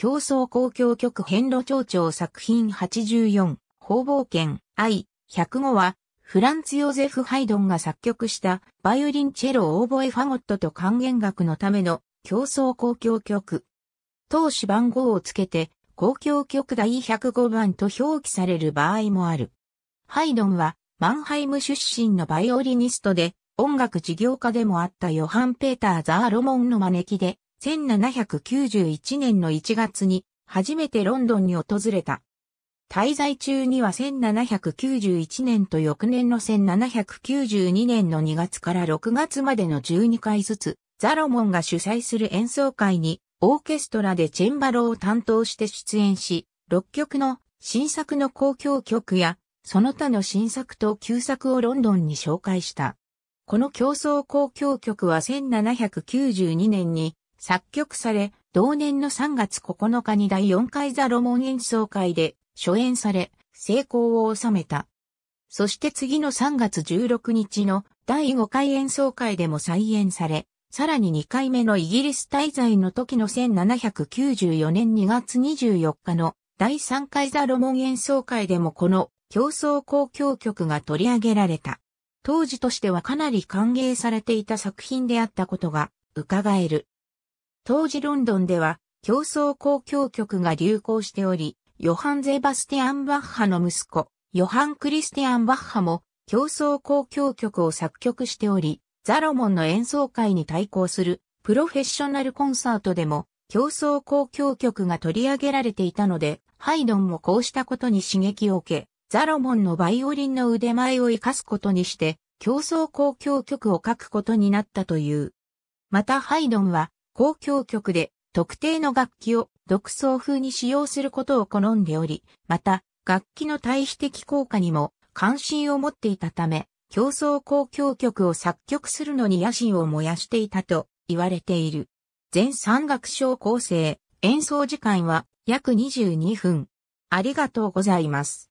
競争公共局遍路町長作品84、方々圏 I105 は、フランツ・ヨゼフ・ハイドンが作曲したバイオリン・チェロ・オーボエ・ファゴットと還元楽のための競争公共局。当主番号をつけて、公共局第105番と表記される場合もある。ハイドンは、マンハイム出身のバイオリニストで、音楽事業家でもあったヨハン・ペーター・ザー・ロモンの招きで、1791年の1月に初めてロンドンに訪れた。滞在中には1791年と翌年の1792年の2月から6月までの12回ずつ、ザロモンが主催する演奏会にオーケストラでチェンバロを担当して出演し、6曲の新作の公共曲やその他の新作と旧作をロンドンに紹介した。この競争公共曲は1792年に作曲され、同年の3月9日に第4回ザ・ロモン演奏会で初演され、成功を収めた。そして次の3月16日の第5回演奏会でも再演され、さらに2回目のイギリス滞在の時の1794年2月24日の第3回ザ・ロモン演奏会でもこの競争公共曲が取り上げられた。当時としてはかなり歓迎されていた作品であったことが伺える。当時ロンドンでは、競争交響曲が流行しており、ヨハン・ゼバスティアン・バッハの息子、ヨハン・クリスティアン・バッハも、競争交響曲を作曲しており、ザロモンの演奏会に対抗する、プロフェッショナルコンサートでも、競争交響曲が取り上げられていたので、ハイドンもこうしたことに刺激を受け、ザロモンのバイオリンの腕前を活かすことにして、競争交響曲を書くことになったという。またハイドンは、交響曲で特定の楽器を独奏風に使用することを好んでおり、また楽器の対比的効果にも関心を持っていたため、競争公共曲を作曲するのに野心を燃やしていたと言われている。全三楽章構成、演奏時間は約22分。ありがとうございます。